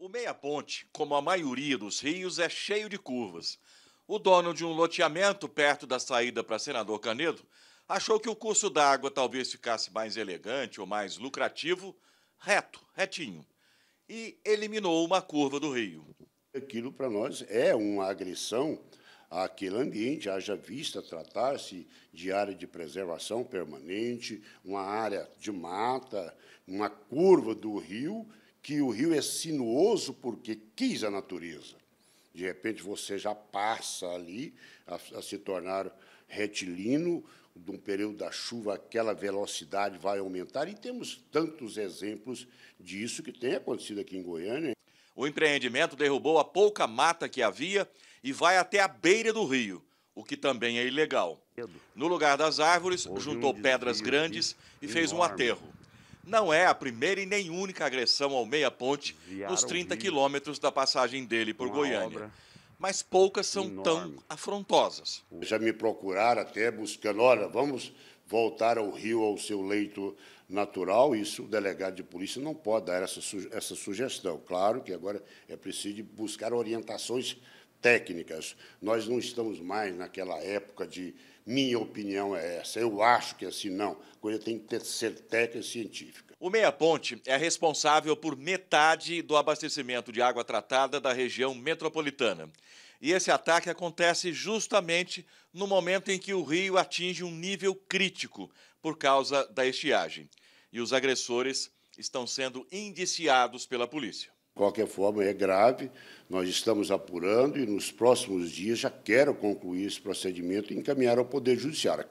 O Meia Ponte, como a maioria dos rios, é cheio de curvas. O dono de um loteamento perto da saída para Senador Canedo achou que o curso d'água talvez ficasse mais elegante ou mais lucrativo reto, retinho, e eliminou uma curva do rio. Aquilo para nós é uma agressão àquele ambiente, haja vista tratar-se de área de preservação permanente, uma área de mata, uma curva do rio que o rio é sinuoso porque quis a natureza. De repente você já passa ali a, a se tornar retilíneo, de um período da chuva, aquela velocidade vai aumentar, e temos tantos exemplos disso que tem acontecido aqui em Goiânia. O empreendimento derrubou a pouca mata que havia e vai até a beira do rio, o que também é ilegal. No lugar das árvores, juntou pedras grandes e fez um aterro não é a primeira e nem única agressão ao Meia Ponte nos 30 quilômetros da passagem dele por Uma Goiânia. Obra. Mas poucas são Enorme. tão afrontosas. Já me procuraram até buscando, olha, vamos voltar ao rio, ao seu leito natural. Isso o delegado de polícia não pode dar essa, essa sugestão. Claro que agora é preciso buscar orientações técnicas. Nós não estamos mais naquela época de minha opinião é essa, eu acho que é assim não. A coisa tem que ter, ser técnica e científica. O Meia Ponte é responsável por metade do abastecimento de água tratada da região metropolitana. E esse ataque acontece justamente no momento em que o rio atinge um nível crítico por causa da estiagem. E os agressores estão sendo indiciados pela polícia qualquer forma, é grave. Nós estamos apurando e, nos próximos dias, já quero concluir esse procedimento e encaminhar ao Poder Judiciário.